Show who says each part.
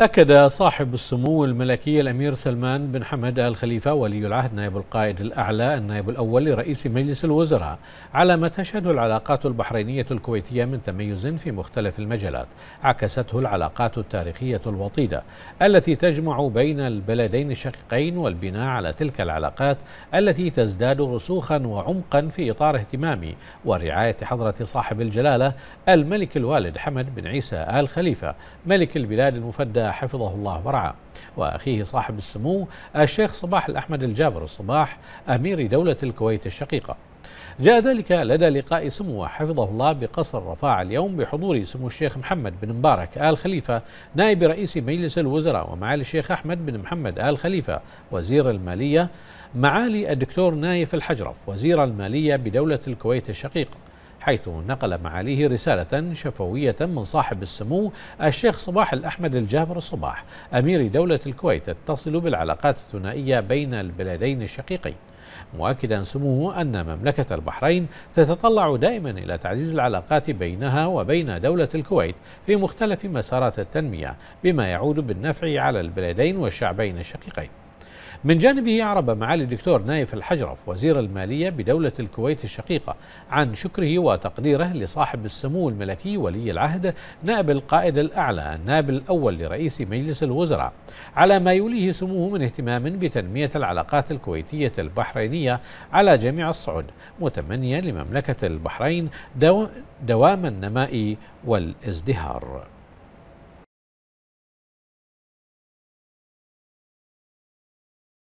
Speaker 1: أكد صاحب السمو الملكي الأمير سلمان بن حمد آل خليفة ولي العهد نائب القائد الأعلى النائب الأول لرئيس مجلس الوزراء على ما تشهد العلاقات البحرينية الكويتية من تميز في مختلف المجالات عكسته العلاقات التاريخية الوطيدة التي تجمع بين البلدين الشقيقين والبناء على تلك العلاقات التي تزداد رسوخا وعمقا في إطار اهتمام ورعاية حضرة صاحب الجلالة الملك الوالد حمد بن عيسى آل خليفة ملك البلاد المفدى حفظه الله ورعاه وأخيه صاحب السمو الشيخ صباح الأحمد الجابر الصباح أمير دولة الكويت الشقيقة جاء ذلك لدى لقاء سموه حفظه الله بقصر رفاع اليوم بحضور سمو الشيخ محمد بن مبارك آل خليفة نائب رئيس مجلس الوزراء ومعالي الشيخ أحمد بن محمد آل خليفة وزير المالية معالي الدكتور نايف الحجرف وزير المالية بدولة الكويت الشقيقة حيث نقل معاليه رسالة شفوية من صاحب السمو الشيخ صباح الأحمد الجابر الصباح أمير دولة الكويت تتصل بالعلاقات الثنائية بين البلدين الشقيقين مؤكدا سموه أن مملكة البحرين تتطلع دائما إلى تعزيز العلاقات بينها وبين دولة الكويت في مختلف مسارات التنمية بما يعود بالنفع على البلدين والشعبين الشقيقين من جانبه أعرب معالي الدكتور نايف الحجرف وزير المالية بدولة الكويت الشقيقة عن شكره وتقديره لصاحب السمو الملكي ولي العهد نائب القائد الأعلى النائب الأول لرئيس مجلس الوزراء على ما يوليه سموه من اهتمام بتنمية العلاقات الكويتية البحرينية على جميع الصعد متمنيا لمملكة البحرين دوام النماء والازدهار